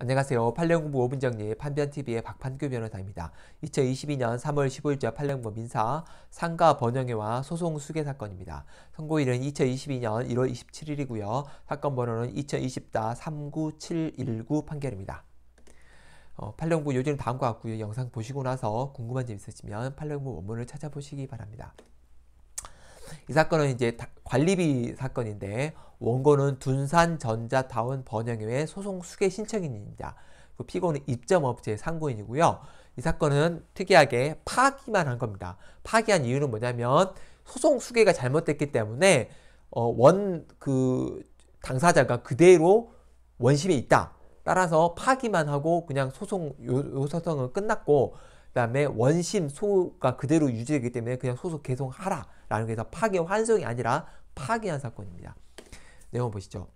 안녕하세요. 판례공부 5분정리 판변TV의 박판규 변호사입니다. 2022년 3월 15일자 판례공부 민사 상가 번영회와 소송 수계 사건입니다. 선고일은 2022년 1월 27일이고요. 사건 번호는 2020-39719 판결입니다. 어, 판례공부 요지는 다음과 같고요. 영상 보시고 나서 궁금한 점 있으시면 판례공부 원문을 찾아보시기 바랍니다. 이 사건은 이제 관리비 사건인데 원고는 둔산전자타운 번영회의 소송 수계 신청인입니다. 그 피고는 입점업체의 상고인이고요. 이 사건은 특이하게 파기만 한 겁니다. 파기한 이유는 뭐냐면 소송 수계가 잘못됐기 때문에 어, 원그 당사자가 그대로 원심이 있다. 따라서 파기만 하고 그냥 소송 요, 요 소송은 끝났고 그다음에 원심 소가 그대로 유지되기 때문에 그냥 소송 계속 하라. 라는 게서 파기 환송이 아니라 파기한 사건입니다. 내용 보시죠.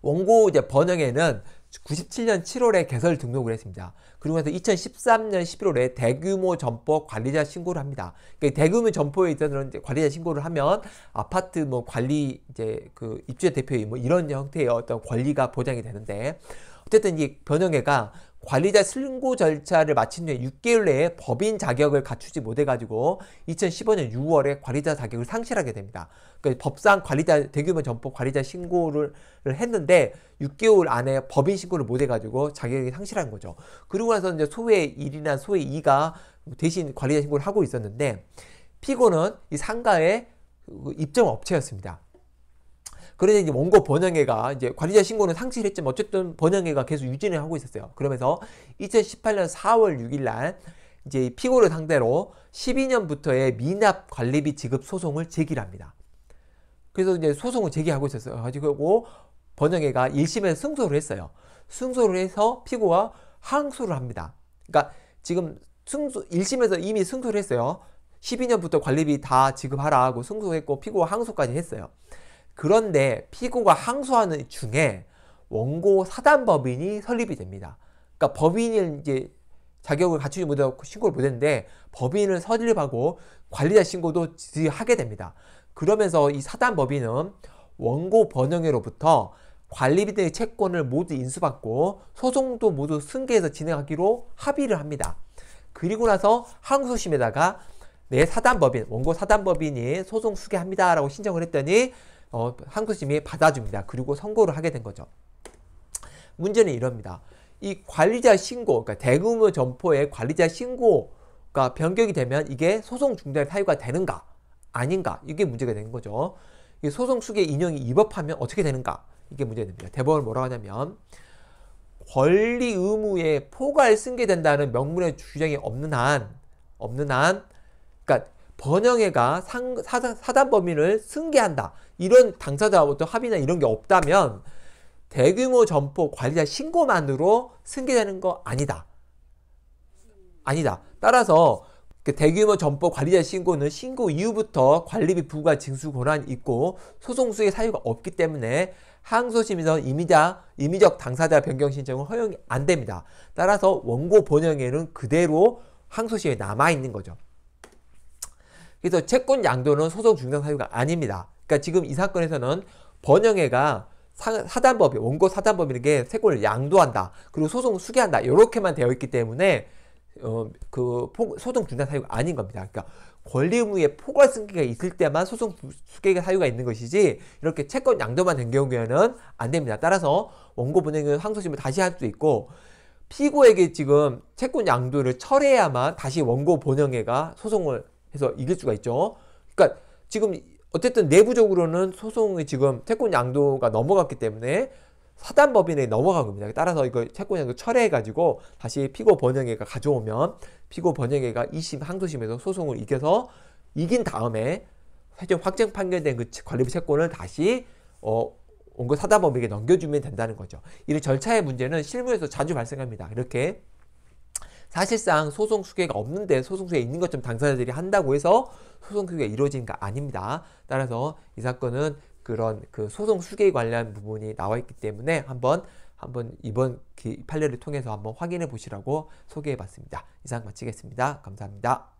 원고 이제 번영에는 97년 7월에 개설 등록을 했습니다. 그리고 나서 2013년 11월에 대규모 점포 관리자 신고를 합니다. 그러니까 대규모 점포에 있던 관리자 신고를 하면 아파트 뭐 관리 이제 그 입주자 대표의 뭐 이런 형태의 어떤 권리가 보장이 되는데 어쨌든 이 변형회가 관리자 신고 절차를 마친 후에 6개월 내에 법인 자격을 갖추지 못해가지고 2015년 6월에 관리자 자격을 상실하게 됩니다. 그러니까 법상 관리자 대규모 점포 관리자 신고를 했는데 6개월 안에 법인 신고를 못해가지고 자격이 상실한 거죠. 그리고 나서 이제 소외 1이나 소외 2가 대신 관리자 신고를 하고 있었는데 피고는 이 상가의 그 입점 업체였습니다. 그래서 이제 원고 번영회가 이제 관리자 신고는 상실했지만 어쨌든 번영회가 계속 유진을 하고 있었어요. 그러면서 2018년 4월 6일 날 이제 피고를 상대로 12년부터의 미납 관리비 지급 소송을 제기합니다. 그래서 이제 소송을 제기하고 있었어요. 가지고 번영회가 1심에서 승소를 했어요. 승소를 해서 피고가 항소를 합니다. 그러니까 지금 승소 1심에서 이미 승소를 했어요. 12년부터 관리비 다 지급하라 고 승소했고 피고가 항소까지 했어요. 그런데 피고가 항소하는 중에 원고 사단법인이 설립이 됩니다. 그러니까 법인을 이제 자격을 갖추지 못하고 신고를 못했는데 법인을 설립하고 관리자 신고도 하게 됩니다. 그러면서 이 사단법인은 원고 번영회로부터 관리비등의 채권을 모두 인수받고 소송도 모두 승계해서 진행하기로 합의를 합니다. 그리고 나서 항소심에다가 내 사단법인, 원고 사단법인이 소송 수개합니다라고 신청을 했더니 어, 한국심이 받아줍니다. 그리고 선고를 하게 된 거죠. 문제는 이럽니다. 이 관리자 신고, 그러니까 대금의점포에 관리자 신고가 변경이 되면 이게 소송 중단의 사유가 되는가? 아닌가? 이게 문제가 되는 거죠. 이 소송 수의 인용이 위법하면 어떻게 되는가? 이게 문제됩니다. 대법원 뭐라고 하냐면 권리 의무에 포괄 승계된다는 명문의 주장이 없는 한 없는 한 그러니까 번영회가 상, 사단, 사단 범인을 승계한다. 이런 당사자 부터 합의나 이런 게 없다면 대규모 점포 관리자 신고만으로 승계되는 거 아니다. 아니다. 따라서 그 대규모 점포 관리자 신고는 신고 이후부터 관리비 부과 징수 권한이 있고 소송수의 사유가 없기 때문에 항소심에서 임의자, 임의적 당사자 변경 신청은 허용이 안 됩니다. 따라서 원고 본영에는 그대로 항소심에 남아있는 거죠. 그래서 채권 양도는 소송 중단 사유가 아닙니다. 그러니까 지금 이 사건에서는 번영회가 사단법인, 원고 사단법인에게 채권을 양도한다. 그리고 소송 을 수기한다. 이렇게만 되어 있기 때문에 어, 그 소송 중단 사유가 아닌 겁니다. 그러니까 권리 의무에 포괄 승계가 있을 때만 소송 수계가 사유가 있는 것이지 이렇게 채권 양도만 된 경우에는 안 됩니다. 따라서 원고 본행은 항소심을 다시 할 수 있고 피고에게 지금 채권 양도를 철회해야만 다시 원고 본영회가 소송을 해서 이길 수가 있죠. 그러니까 지금 어쨌든 내부적으로는 소송이 지금 채권 양도가 넘어갔기 때문에 사단법인에 넘어간 겁니다. 따라서 이거 채권 양도 철회해가지고 다시 피고 번영회가 가져오면 피고 번영회가 2심 항소심에서 소송을 이겨서 이긴 다음에 최종 확정 판결된 그 관리부 채권을 다시 어, 온거 사단법인에게 넘겨주면 된다는 거죠. 이런 절차의 문제는 실무에서 자주 발생합니다. 이렇게 사실상 소송 수계가 없는데 소송 수계 있는 것처럼 당사자들이 한다고 해서 소송 수계가 이루어지는 아닙니다. 따라서 이 사건은 그런 그 소송 수계에 관련 부분이 나와 있기 때문에 한번 한번 이번 판례를 통해서 한번 확인해 보시라고 소개해 봤습니다. 이상 마치겠습니다. 감사합니다.